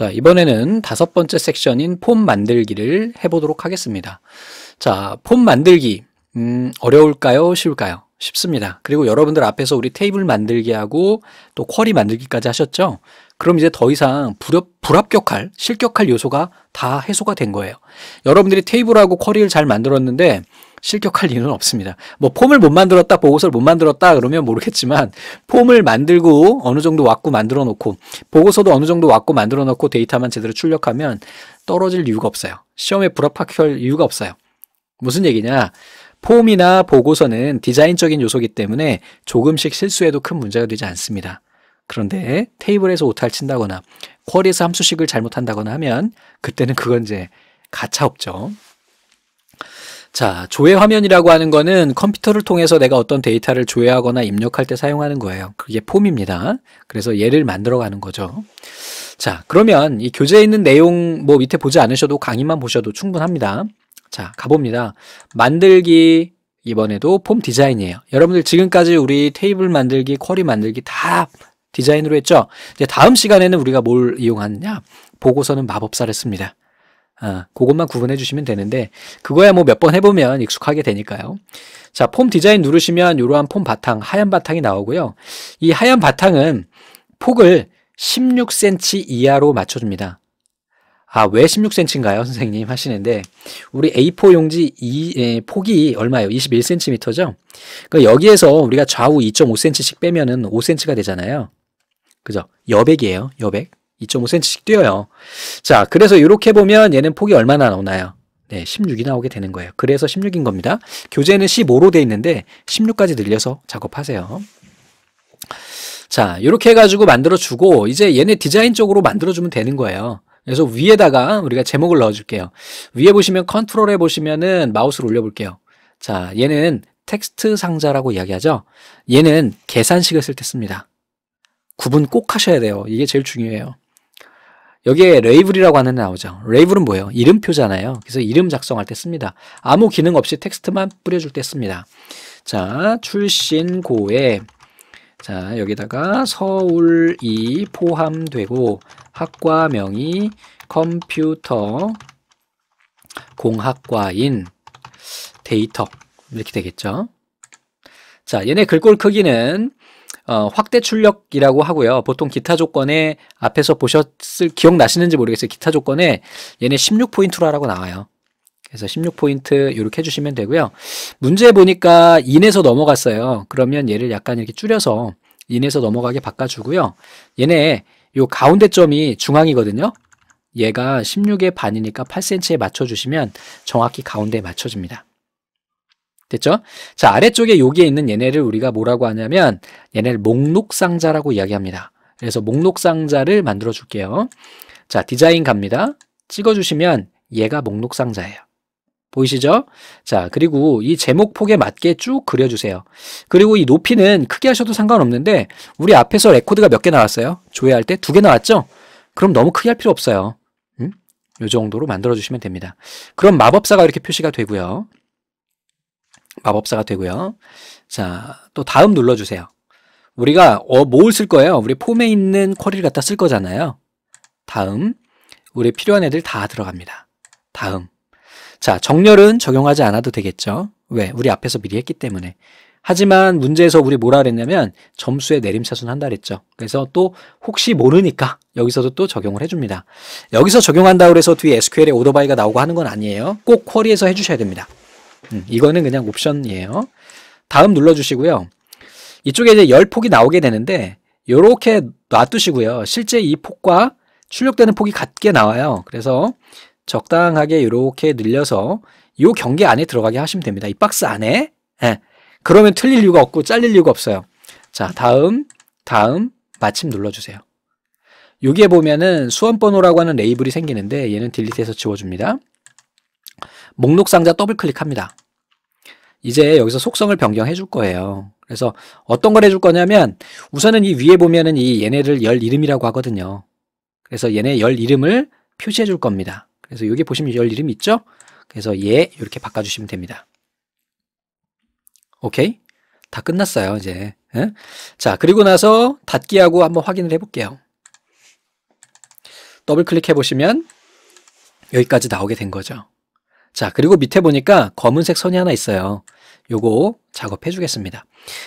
자, 이번에는 다섯 번째 섹션인 폼 만들기를 해보도록 하겠습니다. 자, 폼 만들기. 음, 어려울까요? 쉬울까요? 쉽습니다. 그리고 여러분들 앞에서 우리 테이블 만들기하고 또 쿼리 만들기까지 하셨죠? 그럼 이제 더 이상 불협, 불합격할, 실격할 요소가 다 해소가 된 거예요. 여러분들이 테이블하고 쿼리를 잘 만들었는데 실격할 이유는 없습니다. 뭐 폼을 못 만들었다, 보고서를 못 만들었다 그러면 모르겠지만 폼을 만들고 어느 정도 왔고 만들어 놓고 보고서도 어느 정도 왔고 만들어 놓고 데이터만 제대로 출력하면 떨어질 이유가 없어요. 시험에 불합격할 이유가 없어요. 무슨 얘기냐? 폼이나 보고서는 디자인적인 요소이기 때문에 조금씩 실수해도 큰 문제가 되지 않습니다. 그런데 테이블에서 오타를 친다거나 쿼리에서 함수식을 잘못한다거나 하면 그때는 그건 이제 가차 없죠. 자, 조회 화면이라고 하는 거는 컴퓨터를 통해서 내가 어떤 데이터를 조회하거나 입력할 때 사용하는 거예요. 그게 폼입니다. 그래서 얘를 만들어 가는 거죠. 자, 그러면 이 교재에 있는 내용 뭐 밑에 보지 않으셔도 강의만 보셔도 충분합니다. 자, 가봅니다. 만들기 이번에도 폼 디자인이에요. 여러분들 지금까지 우리 테이블 만들기, 쿼리 만들기 다 디자인으로 했죠. 이제 다음 시간에는 우리가 뭘 이용하느냐? 보고서는 마법사를 씁니다. 아, 그것만 구분해 주시면 되는데 그거야 뭐 몇 번 해보면 익숙하게 되니까요. 자, 폼 디자인 누르시면 이러한 폼 바탕, 하얀 바탕이 나오고요. 이 하얀 바탕은 폭을 16cm 이하로 맞춰줍니다. 아, 왜 16cm인가요? 선생님 하시는데 우리 A4 용지 이, 에, 폭이 얼마예요? 21cm죠? 그 그러니까 여기에서 우리가 좌우 2.5cm씩 빼면은 5cm가 되잖아요. 그죠? 여백이에요. 여백. 2.5cm씩 뛰어요. 자, 그래서 이렇게 보면 얘는 폭이 얼마나 나오나요? 네, 16이 나오게 되는 거예요. 그래서 16인 겁니다. 교재는 15로 돼 있는데 16까지 늘려서 작업하세요. 자, 이렇게 해가지고 만들어주고 이제 얘네 디자인쪽으로 만들어주면 되는 거예요. 그래서 위에다가 우리가 제목을 넣어줄게요. 위에 보시면 컨트롤에 보시면은 마우스를 올려볼게요. 자, 얘는 텍스트 상자라고 이야기하죠. 얘는 계산식을 쓸 때 씁니다. 구분 꼭 하셔야 돼요. 이게 제일 중요해요. 여기에 레이블이라고 하는 데 나오죠. 레이블은 뭐예요? 이름표잖아요. 그래서 이름 작성할 때 씁니다. 아무 기능 없이 텍스트만 뿌려줄 때 씁니다. 자, 출신고에 자, 여기다가 서울이 포함되고 학과명이 컴퓨터 공학과인 데이터 이렇게 되겠죠. 자, 얘네 글꼴 크기는 어, 확대 출력이라고 하고요. 보통 기타 조건에 앞에서 보셨을 기억나시는지 모르겠어요. 기타 조건에 얘네 16포인트라라고 나와요. 그래서 16포인트 이렇게 해주시면 되고요. 문제 보니까 인에서 넘어갔어요. 그러면 얘를 약간 이렇게 줄여서 인에서 넘어가게 바꿔주고요. 얘네 요 가운데 점이 중앙이거든요. 얘가 16의 반이니까 8cm에 맞춰주시면 정확히 가운데에 맞춰집니다. 됐죠? 자, 아래쪽에 여기에 있는 얘네를 우리가 뭐라고 하냐면 얘네를 목록 상자라고 이야기합니다. 그래서 목록 상자를 만들어 줄게요. 자, 디자인 갑니다. 찍어 주시면 얘가 목록 상자예요. 보이시죠? 자, 그리고 이 제목 폭에 맞게 쭉 그려 주세요. 그리고 이 높이는 크게 하셔도 상관없는데 우리 앞에서 레코드가 몇 개 나왔어요? 조회할 때 두 개 나왔죠? 그럼 너무 크게 할 필요 없어요. 음? 요 정도로 만들어 주시면 됩니다. 그럼 마법사가 이렇게 표시가 되고요. 마법사가 되고요. 자, 또 다음 눌러주세요. 우리가 어, 뭘쓸 거예요? 우리 폼에 있는 쿼리를 갖다 쓸 거잖아요. 다음, 우리 필요한 애들 다 들어갑니다. 다음. 자, 정렬은 적용하지 않아도 되겠죠. 왜? 우리 앞에서 미리 했기 때문에. 하지만 문제에서 우리 뭐라 그랬냐면 점수에 내림차순 한다 그랬죠. 그래서 또 혹시 모르니까 여기서도 또 적용을 해줍니다. 여기서 적용한다고 해서 뒤에 SQL의 오더바이가 나오고 하는 건 아니에요. 꼭 쿼리에서 해주셔야 됩니다. 음, 이거는 그냥 옵션이에요. 다음 눌러주시고요. 이쪽에 이제 열 폭이 나오게 되는데 이렇게 놔두시고요. 실제 이 폭과 출력되는 폭이 같게 나와요. 그래서 적당하게 이렇게 늘려서 이 경계 안에 들어가게 하시면 됩니다. 이 박스 안에. 예. 그러면 틀릴 이유가 없고 잘릴 이유가 없어요. 자, 다음, 다음, 마침 눌러주세요. 여기에 보면은 수험번호라고 하는 레이블이 생기는데 얘는 딜리트해서 지워줍니다. 목록 상자 더블 클릭합니다. 이제 여기서 속성을 변경해 줄 거예요. 그래서 어떤 걸 해 줄 거냐면 우선은 이 위에 보면은 이 얘네를 열 이름이라고 하거든요. 그래서 얘네 열 이름을 표시해 줄 겁니다. 그래서 여기 보시면 열 이름 있죠? 그래서 얘 이렇게 바꿔주시면 됩니다. 오케이? 다 끝났어요 이제. 응? 자 그리고 나서 닫기하고 한번 확인을 해볼게요. 더블 클릭해 보시면 여기까지 나오게 된 거죠. 자, 그리고 밑에 보니까 검은색 선이 하나 있어요. 요거 작업해 주겠습니다.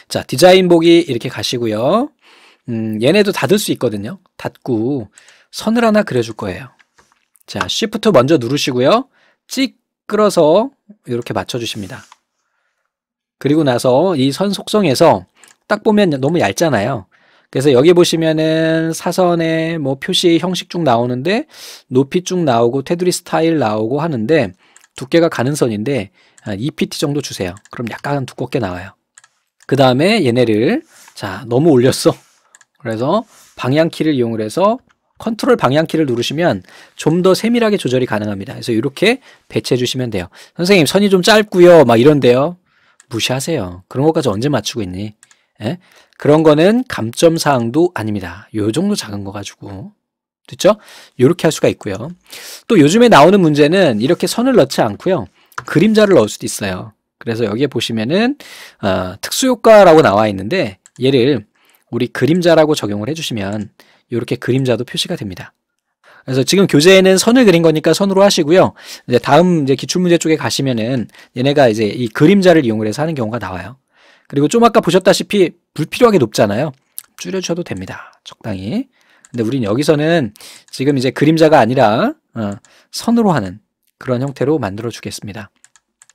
자, 디자인 보기 이렇게 가시고요. 음, 얘네도 닫을 수 있거든요. 닫고 선을 하나 그려줄 거예요. 자, s 프트 먼저 누르시고요. 찍 끌어서 이렇게 맞춰주십니다. 그리고 나서 이 선 속성에서 딱 보면 너무 얇잖아요. 그래서 여기 보시면은 사선에뭐 표시 형식 쭉 나오는데 높이 쭉 나오고 테두리 스타일 나오고 하는데 두께가 가는 선인데 2pt 아, 정도 주세요. 그럼 약간 두껍게 나와요. 그 다음에 얘네를 자 너무 올렸어. 그래서 방향키를 이용을 해서 컨트롤 방향키를 누르시면 좀 더 세밀하게 조절이 가능합니다. 그래서 이렇게 배치해 주시면 돼요. 선생님 선이 좀 짧고요. 막 이런데요. 무시하세요. 그런 것까지 언제 맞추고 있니? 에? 예? 그런 거는 감점 사항도 아닙니다. 요 정도 작은 거 가지고 됐죠? 이렇게 할 수가 있고요. 또 요즘에 나오는 문제는 이렇게 선을 넣지 않고요. 그림자를 넣을 수도 있어요. 그래서 여기에 보시면은 어, 특수효과라고 나와 있는데 얘를 우리 그림자라고 적용을 해주시면 이렇게 그림자도 표시가 됩니다. 그래서 지금 교재에는 선을 그린 거니까 선으로 하시고요. 이제 다음 이제 기출문제 쪽에 가시면은 얘네가 이제 이 그림자를 이용을 해서 하는 경우가 나와요. 그리고 좀 아까 보셨다시피 불필요하게 높잖아요. 줄여주셔도 됩니다. 적당히. 근데 우린 여기서는 지금 이제 그림자가 아니라 어, 선으로 하는 그런 형태로 만들어 주겠습니다.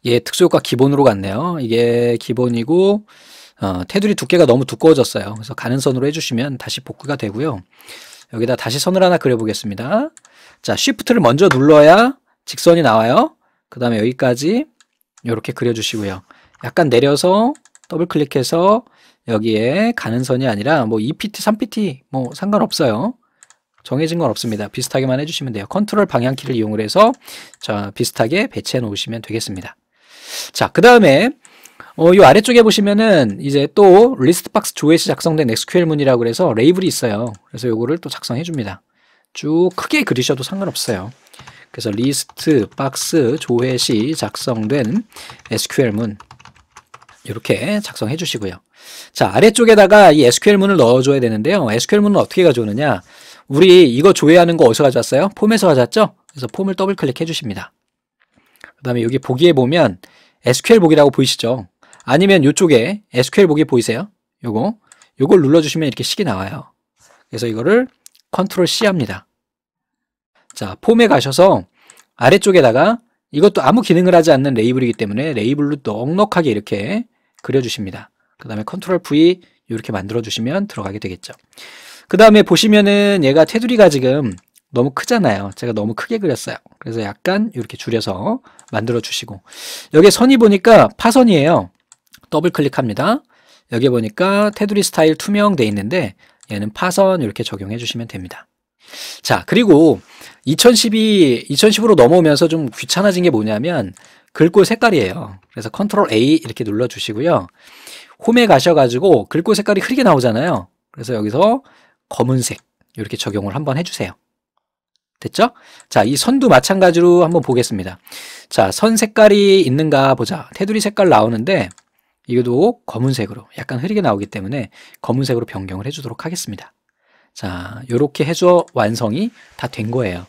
예, 특수효과 기본으로 갔네요. 이게 기본이고 어, 테두리 두께가 너무 두꺼워졌어요. 그래서 가는 선으로 해주시면 다시 복구가 되고요. 여기다 다시 선을 하나 그려보겠습니다. 자, 쉬프트를 먼저 눌러야 직선이 나와요. 그 다음에 여기까지 이렇게 그려주시고요. 약간 내려서 더블 클릭해서 여기에 가는 선이 아니라 뭐 2PT, 3PT 뭐 상관없어요. 정해진 건 없습니다. 비슷하게만 해주시면 돼요. 컨트롤 방향키를 이용을 해서 자 비슷하게 배치해 놓으시면 되겠습니다. 자, 그 다음에 어, 이 아래쪽에 보시면은 이제 또 리스트 박스 조회시 작성된 SQL 문이라고 그래서 레이블이 있어요. 그래서 요거를 또 작성해 줍니다. 쭉 크게 그리셔도 상관없어요. 그래서 리스트 박스 조회시 작성된 SQL 문 이렇게 작성해 주시고요. 자, 아래쪽에다가 이 SQL 문을 넣어줘야 되는데요. SQL 문은 어떻게 가져오느냐. 우리 이거 조회하는 거 어디서 가져왔어요? 폼에서 가져왔죠? 그래서 폼을 더블 클릭해 주십니다. 그 다음에 여기 보기에 보면 SQL 보기라고 보이시죠? 아니면 이쪽에 SQL 보기 보이세요? 요거. 요걸 눌러주시면 이렇게 식이 나와요. 그래서 이거를 c t r l C 합니다. 자, 폼에 가셔서 아래쪽에다가 이것도 아무 기능을 하지 않는 레이블이기 때문에 레이블로 넉넉하게 이렇게 그려주십니다. 그 다음에 컨트롤 V 이렇게 만들어주시면 들어가게 되겠죠. 그 다음에 보시면은 얘가 테두리가 지금 너무 크잖아요. 제가 너무 크게 그렸어요. 그래서 약간 이렇게 줄여서 만들어주시고 여기 선이 보니까 파선이에요. 더블 클릭합니다. 여기 보니까 테두리 스타일 투명 돼 있는데 얘는 파선 이렇게 적용해 주시면 됩니다. 자 그리고 2012, 2010으로 넘어오면서 좀 귀찮아진 게 뭐냐면 글꼴 색깔이에요. 그래서 컨트롤 A 이렇게 눌러주시고요. 홈에 가셔가지고 글꼴 색깔이 흐리게 나오잖아요. 그래서 여기서 검은색 이렇게 적용을 한번 해주세요. 됐죠? 자, 이 선도 마찬가지로 한번 보겠습니다. 자, 선 색깔이 있는가 보자. 테두리 색깔 나오는데 이것도 검은색으로 약간 흐리게 나오기 때문에 검은색으로 변경을 해주도록 하겠습니다. 자, 이렇게 해줘 완성이 다 된 거예요.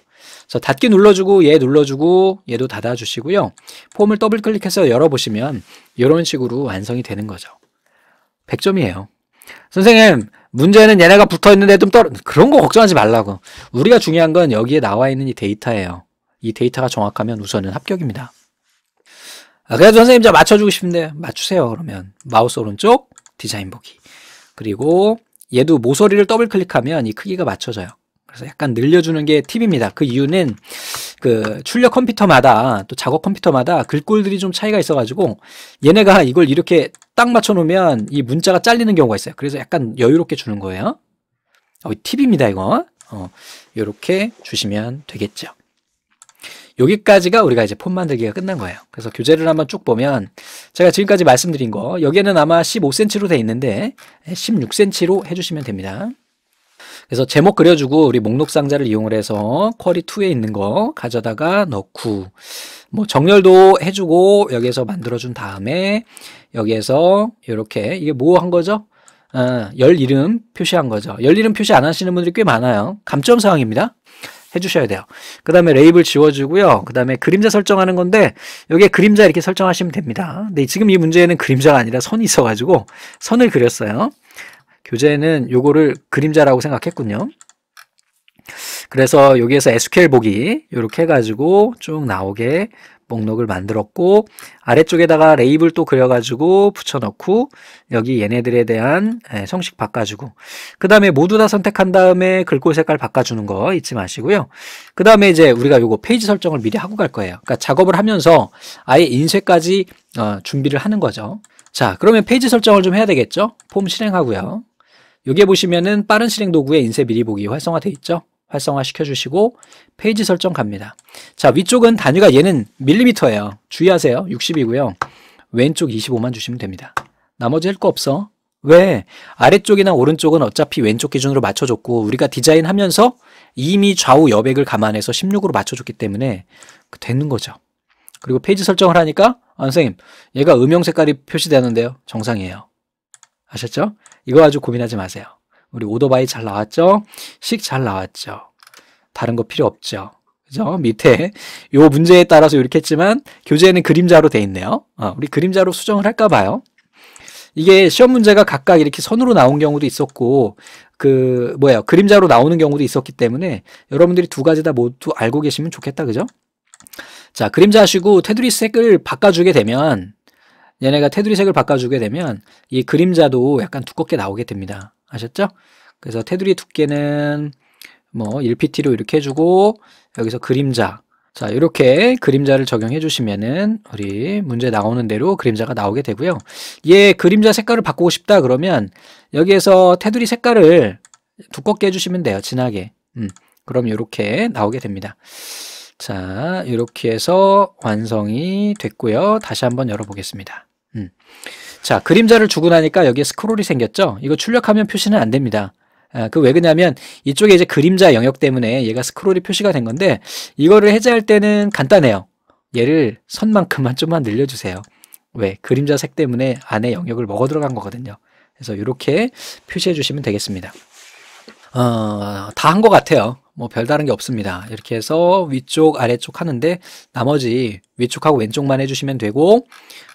그래서 닫기 눌러주고 얘 눌러주고 얘도 닫아주시고요. 폼을 더블 클릭해서 열어보시면 이런 식으로 완성이 되는 거죠. 100점이에요. 선생님 문제는 얘네가 붙어있는데 좀 떨어 그런 거 걱정하지 말라고 우리가 중요한 건 여기에 나와 있는 이 데이터예요 이 데이터가 정확하면 우선은 합격입니다 아, 그래도 선생님 저 맞춰주고 싶은데 맞추세요 그러면 마우스 오른쪽 디자인 보기 그리고 얘도 모서리를 더블 클릭하면 이 크기가 맞춰져요 그래서 약간 늘려주는 게 팁입니다. 그 이유는 그 출력 컴퓨터마다 또 작업 컴퓨터마다 글꼴들이 좀 차이가 있어가지고 얘네가 이걸 이렇게 딱 맞춰놓으면 이 문자가 잘리는 경우가 있어요. 그래서 약간 여유롭게 주는 거예요. 어, 팁입니다, 이거. 어, 요렇게 주시면 되겠죠. 여기까지가 우리가 이제 폰 만들기가 끝난 거예요. 그래서 교재를 한번 쭉 보면 제가 지금까지 말씀드린 거 여기에는 아마 15cm로 돼 있는데 16cm로 해주시면 됩니다. 그래서 제목 그려주고 우리 목록 상자를 이용을 해서 쿼리 2에 있는 거 가져다가 넣고 뭐 정렬도 해주고 여기에서 만들어준 다음에 여기에서 이렇게 이게 뭐 한 거죠? 아, 열 이름 표시한 거죠. 열 이름 표시 안 하시는 분들이 꽤 많아요. 감점 사항입니다. 해주셔야 돼요. 그 다음에 레이블 지워주고요. 그 다음에 그림자 설정하는 건데 여기에 그림자 이렇게 설정하시면 됩니다. 근데 지금 이 문제에는 그림자가 아니라 선이 있어가지고 선을 그렸어요. 교재는 요거를 그림자라고 생각했군요. 그래서 여기에서 SQL 보기 이렇게 해가지고 쭉 나오게 목록을 만들었고 아래쪽에다가 레이블 또 그려가지고 붙여넣고 여기 얘네들에 대한 예, 성식 바꿔주고 그 다음에 모두 다 선택한 다음에 글꼴 색깔 바꿔주는 거 잊지 마시고요 그 다음에 이제 우리가 요거 페이지 설정을 미리 하고 갈 거예요 그러니까 작업을 하면서 아예 인쇄까지 어, 준비를 하는 거죠 자, 그러면 페이지 설정을 좀 해야 되겠죠? 폼 실행하고요. 여기에 보시면은 빠른 실행 도구의 인쇄 미리 보기 활성화돼 있죠? 활성화 시켜주시고 페이지 설정 갑니다. 자, 위쪽은 단위가 얘는 밀리미터예요. 주의하세요. 60이고요. 왼쪽 25만 주시면 됩니다. 나머지 할 거 없어. 왜? 아래쪽이나 오른쪽은 어차피 왼쪽 기준으로 맞춰줬고 우리가 디자인하면서 이미 좌우 여백을 감안해서 16으로 맞춰줬기 때문에 그 되는 거죠. 그리고 페이지 설정을 하니까 아, 선생님, 얘가 음영 색깔이 표시되는데요. 정상이에요. 아셨죠? 이거 아주 고민하지 마세요. 우리 오더바이 잘 나왔죠? 식 잘 나왔죠? 다른 거 필요 없죠. 그죠? 밑에 요 문제에 따라서 이렇게 했지만 교재에는 그림자로 돼 있네요. 어, 우리 그림자로 수정을 할까 봐요. 이게 시험 문제가 각각 이렇게 선으로 나온 경우도 있었고 그 뭐예요? 그림자로 나오는 경우도 있었기 때문에 여러분들이 두 가지 다 모두 알고 계시면 좋겠다. 그죠? 자, 그림자 하시고 테두리 색을 바꿔주게 되면 얘네가 테두리 색을 바꿔주게 되면 이 그림자도 약간 두껍게 나오게 됩니다. 아셨죠? 그래서 테두리 두께는 뭐 1pt로 이렇게 해주고 여기서 그림자 자 이렇게 그림자를 적용해 주시면은 우리 문제 나오는 대로 그림자가 나오게 되고요. 얘 그림자 색깔을 바꾸고 싶다 그러면 여기에서 테두리 색깔을 두껍게 해주시면 돼요. 진하게. 음, 그럼 이렇게 나오게 됩니다. 자, 이렇게 해서 완성이 됐고요. 다시 한번 열어보겠습니다. 음. 자, 그림자를 주고 나니까 여기에 스크롤이 생겼죠? 이거 출력하면 표시는 안 됩니다. 아, 그왜 그냐면 러 이쪽에 이제 그림자 영역 때문에 얘가 스크롤이 표시가 된 건데 이거를 해제할 때는 간단해요. 얘를 선만큼만 좀만 늘려주세요. 왜? 그림자 색 때문에 안에 영역을 먹어 들어간 거거든요. 그래서 이렇게 표시해 주시면 되겠습니다. 어, 다 한 것 같아요. 뭐 별다른 게 없습니다. 이렇게 해서 위쪽 아래쪽 하는데 나머지 위쪽하고 왼쪽만 해주시면 되고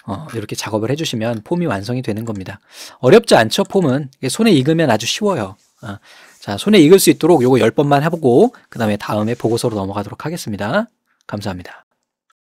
어, 이렇게 작업을 해주시면 폼이 완성이 되는 겁니다. 어렵지 않죠 폼은 손에 익으면 아주 쉬워요. 어, 자 손에 익을 수 있도록 요거 10번만 해보고 그 다음에 다음에 보고서로 넘어가도록 하겠습니다. 감사합니다.